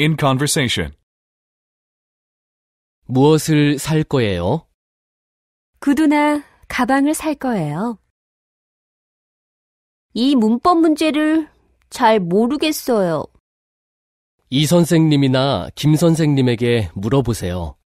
In conversation. 무엇을 살 거예요? 구두나 가방을 살 거예요. 이 문법 문제를 잘 모르겠어요. 이 선생님이나 김 선생님에게 물어보세요.